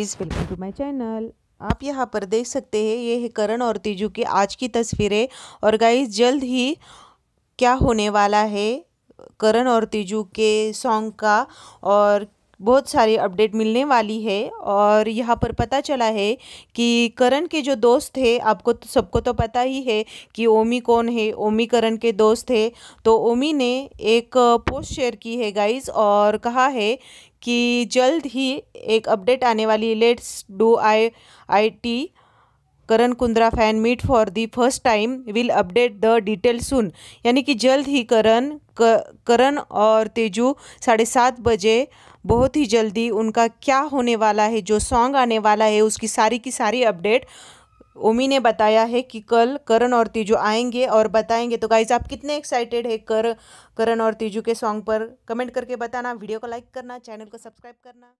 please welcome to my channel आप यहाँ पर देख सकते हैं ये है करण और तीजू की आज की तस्वीरें और गाइस जल्द ही क्या होने वाला है करण और तीजू के सॉन्ग का और बहुत सारी अपडेट मिलने वाली है और यहाँ पर पता चला है कि करण के जो दोस्त थे आपको तो सबको तो पता ही है कि ओमी कौन है ओमी करण के दोस्त है तो ओमी ने एक पोस्ट शेयर की है गाइज और कहा है कि जल्द ही एक अपडेट आने वाली let's do I I T Karan Kundra fan meet for the first time will update the detail सुन यानी कि जल्द ही करण करण और तेजू साढ़े सात बजे बहुत ही जल्दी उनका क्या होने वाला है जो सॉन्ग आने वाला है उसकी सारी की सारी अपडेट ओमी ने बताया है कि कल करण और तेजू आएंगे और बताएंगे तो गाइज आप कितने एक्साइटेड है कर करण और तेजू के सॉन्ग पर कमेंट करके बताना वीडियो को लाइक करना चैनल को सब्सक्राइब करना